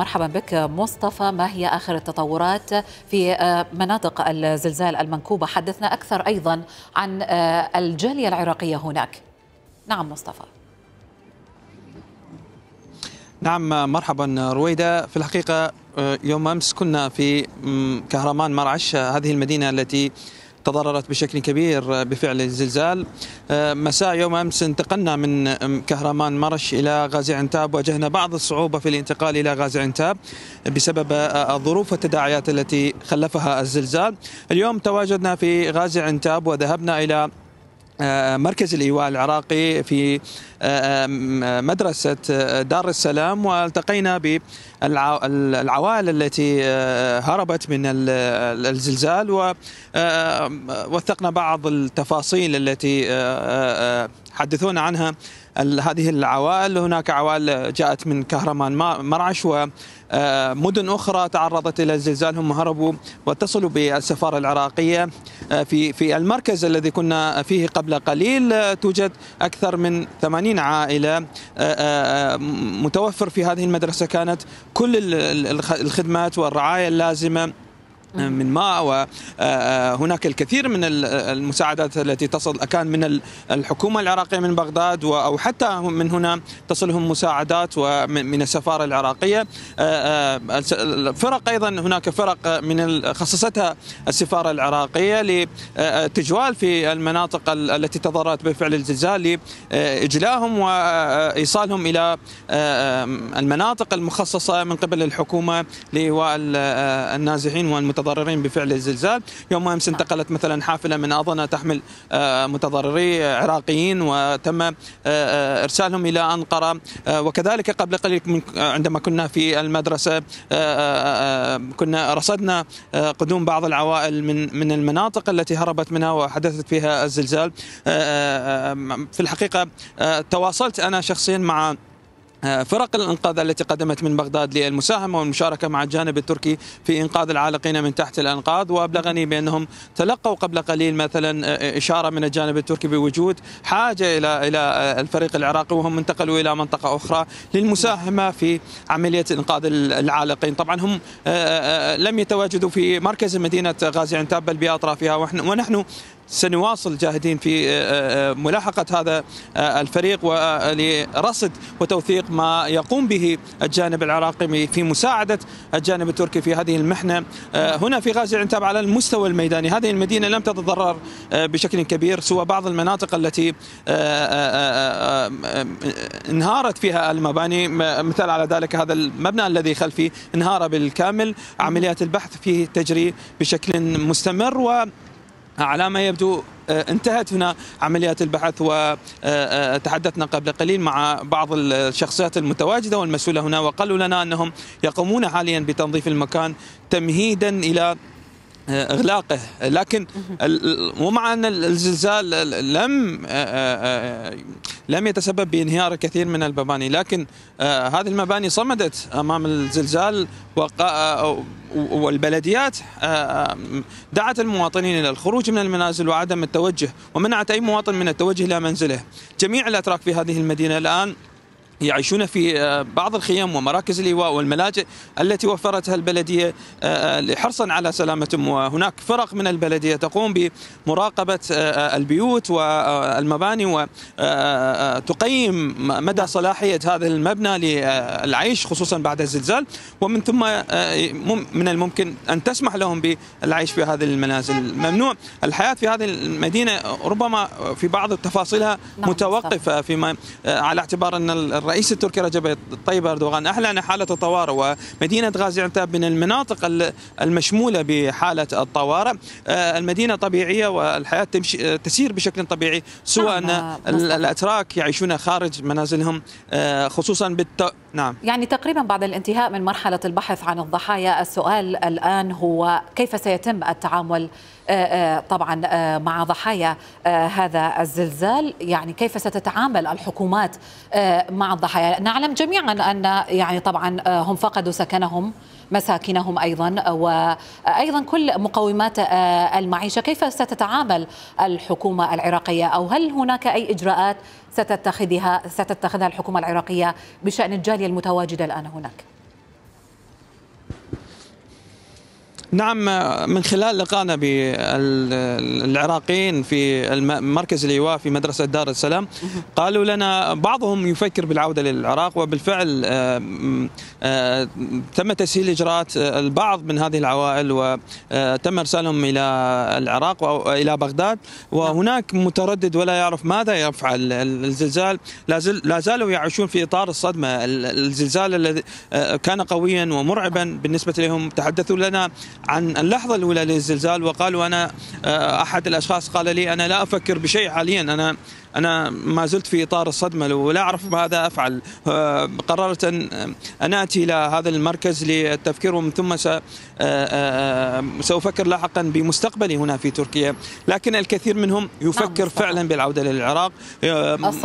مرحبا بك مصطفى ما هي آخر التطورات في آه، مناطق الزلزال المنكوبة حدثنا أكثر أيضا عن آه، الجالية العراقية هناك نعم مصطفى نعم مرحبا رويدة في الحقيقة آه، يوم أمس كنا في كهرمان مرعش هذه المدينة التي تضررت بشكل كبير بفعل الزلزال آه، مساء يوم أمس انتقلنا من كهرمان مرش إلى غازي عنتاب واجهنا بعض الصعوبة في الانتقال إلى غازي عنتاب بسبب آه، الظروف والتداعيات التي خلفها الزلزال اليوم تواجدنا في غازي عنتاب وذهبنا إلى آه، مركز الايواء العراقي في آه، آه، مدرسه دار السلام والتقينا بالعوائل التي هربت من الزلزال ووثقنا بعض التفاصيل التي حدثونا عنها هذه العوائل هناك عوائل جاءت من كهرمان مرعش ومدن أخرى تعرضت إلى الزلزال هم هربوا واتصلوا بالسفارة العراقية آه، في في المركز الذي كنا فيه قبل قليل آه، توجد أكثر من 80 عائلة آه، متوفر في هذه المدرسة كانت كل الخدمات والرعاية اللازمة من ماء وهناك آه، آه، الكثير من آه، المساعدات التي تصل كان من الحكومة العراقية من بغداد أو حتى من هنا تصلهم مساعدات من السفارة العراقية فرق أيضا هناك فرق من خصصتها السفارة العراقية لتجوال في المناطق التي تضررت بفعل الزلزال لإجلاهم وإيصالهم إلى المناطق المخصصة من قبل الحكومة لإيواء النازحين والمتضررين المتضررين بفعل الزلزال يوم أمس انتقلت مثلا حافلة من أظنة تحمل آه، متضرري عراقيين وتم آه، آه، إرسالهم إلى أنقرة وكذلك قبل قليل عندما كنا في المدرسة كنا رصدنا قدوم بعض العوائل من من المناطق التي هربت منها وحدثت فيها الزلزال في الحقيقة تواصلت أنا شخصيا مع آه، فرق الانقاذ التي قدمت من بغداد للمساهمه والمشاركه مع الجانب التركي في انقاذ العالقين من تحت الانقاض وابلغني بانهم تلقوا قبل قليل مثلا آه، آه، اشاره من الجانب التركي بوجود حاجه الى الى الفريق العراقي وهم انتقلوا الى منطقه اخرى للمساهمه في عمليه انقاذ العالقين، طبعا هم لم يتواجدوا في مركز مدينه غازي عنتاب بل باطرافها ونحن سنواصل جاهدين في آه، آه، آه، ملاحقة هذا الفريق ولرصد وتوثيق ما يقوم به الجانب العراقي في مساعدة الجانب التركي في هذه المحنة هنا في غازي العنتاب على المستوى الميداني هذه المدينة لم تتضرر بشكل كبير سوى بعض المناطق التي انهارت فيها المباني مثال على ذلك هذا المبنى الذي خلفي انهار بالكامل عمليات البحث فيه تجري بشكل مستمر و على ما يبدو آه، انتهت هنا عمليات البحث وتحدثنا آه، آه، قبل قليل مع بعض الشخصيات المتواجده والمسؤوله هنا وقالوا لنا انهم يقومون حاليا بتنظيف المكان تمهيدا الى آه، اغلاقه لكن ومع ان الزلزال لم آه، آه، لم يتسبب بانهيار كثير من المباني لكن هذه المباني صمدت امام الزلزال والبلديات دعت المواطنين الى الخروج من المنازل وعدم التوجه ومنعت اي مواطن من التوجه الى منزله جميع الاتراك في هذه المدينه الان يعيشون في آه، بعض الخيام ومراكز الايواء والملاجئ التي وفرتها البلديه آه، آه، حرصا على سلامتهم وهناك فرق من البلديه تقوم بمراقبه البيوت والمباني وتقيم مدى صلاحيه هذا المبنى للعيش خصوصا بعد الزلزال ومن ثم من الممكن ان تسمح لهم بالعيش في هذه المنازل ممنوع الحياه في هذه المدينه ربما في بعض تفاصيلها نعم، متوقفه فيما على اعتبار ان الرئيس الرئيس التركي رجب طيب أردوغان أعلن حالة الطوارئ ومدينة غازي عنتاب من المناطق المشمولة بحالة الطوارئ آه، المدينة طبيعية والحياة تسير بشكل طبيعي سواء نعم، الأتراك يعيشون خارج منازلهم آه، خصوصا نعم يعني تقريبا بعد الانتهاء من مرحلة البحث عن الضحايا السؤال الآن هو كيف سيتم التعامل آه، آه، طبعا آه، مع ضحايا هذا الزلزال يعني كيف ستتعامل الحكومات مع الضحايا نعلم جميعا أن يعني طبعا هم فقدوا سكنهم مساكنهم ايضا وايضا كل مقومات المعيشه كيف ستتعامل الحكومه العراقيه او هل هناك اي اجراءات ستتخذها ستتخذها الحكومة العراقية بشأن الجالية المتواجدة الآن هناك؟ نعم من خلال لقائنا بالعراقيين في مركز الايواء في مدرسه دار السلام قالوا لنا بعضهم يفكر بالعوده للعراق وبالفعل آه، آه، تم تسهيل اجراءات آه، البعض من هذه العوائل وتم ارسالهم الى العراق والى بغداد نعم. وهناك متردد ولا يعرف ماذا يفعل الزلزال لا زالوا يعيشون في اطار الصدمه الزلزال الذي كان قويا ومرعبا بالنسبه لهم تحدثوا لنا عن اللحظة الأولى للزلزال وقالوا انا آه، أحد الأشخاص قال لي أنا لا أفكر بشيء حاليا أنا أنا ما زلت في إطار الصدمة ولا أعرف ماذا أفعل آه، قررت أن, آه، أن أتي إلى هذا المركز للتفكير ومن ثم سأفكر لاحقا بمستقبلي هنا في تركيا لكن الكثير منهم نعم، يفكر نعم فعلا بالعودة للعراق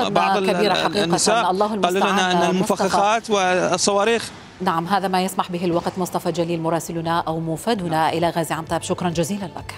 بعض النساء قالوا لنا أن المفخخات والصواريخ نعم هذا ما يسمح به الوقت مصطفى جليل مراسلنا أو موفدنا نعم. إلى غازي عمتاب شكرا جزيلا لك